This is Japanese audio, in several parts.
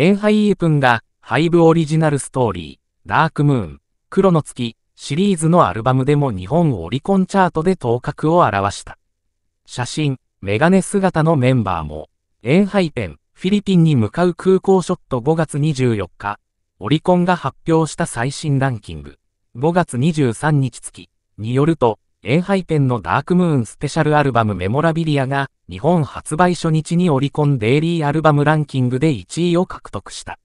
エンハイープンが、ハイブオリジナルストーリー、ダークムーン、黒の月、シリーズのアルバムでも日本オリコンチャートで頭角を現した。写真、メガネ姿のメンバーも、エンハイペン、フィリピンに向かう空港ショット5月24日、オリコンが発表した最新ランキング、5月23日付によると、エンハイペンのダークムーンスペシャルアルバムメモラビリアが日本発売初日にオリコンデイリーアルバムランキングで1位を獲得した。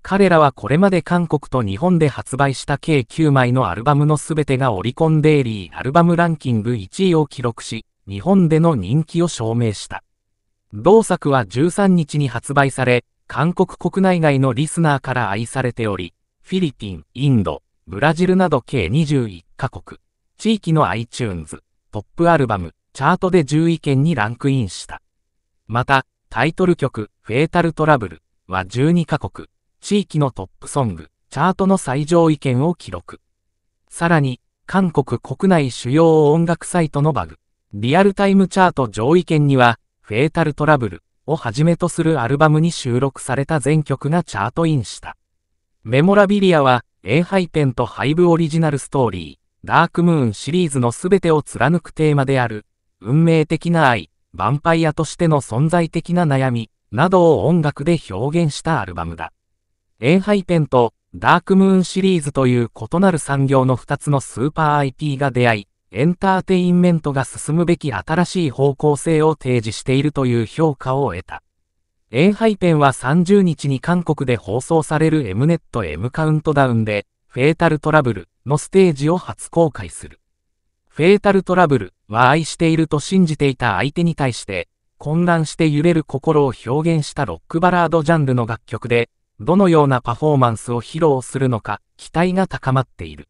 彼らはこれまで韓国と日本で発売した計9枚のアルバムの全てがオリコンデイリーアルバムランキング1位を記録し、日本での人気を証明した。同作は13日に発売され、韓国国内外のリスナーから愛されており、フィリピン、インド、ブラジルなど計21カ国。地域の iTunes、トップアルバム、チャートで10位圏にランクインした。また、タイトル曲、フェ t タルトラブルは12カ国、地域のトップソング、チャートの最上位圏を記録。さらに、韓国国内主要音楽サイトのバグ、リアルタイムチャート上位圏には、フェ t タルトラブルをはじめとするアルバムに収録された全曲がチャートインした。メモラビリアは、A ハイペンとハイブオリジナルストーリー、ダークムーンシリーズの全てを貫くテーマである、運命的な愛、ヴァンパイアとしての存在的な悩み、などを音楽で表現したアルバムだ。エンハイペンとダークムーンシリーズという異なる産業の2つのスーパー IP が出会い、エンターテインメントが進むべき新しい方向性を提示しているという評価を得た。エンハイペンは30日に韓国で放送される Mnet M カウントダウンで、フェータルトラブル、のステージを初公開する。フェータルトラブルは愛していると信じていた相手に対して、混乱して揺れる心を表現したロックバラードジャンルの楽曲で、どのようなパフォーマンスを披露するのか期待が高まっている。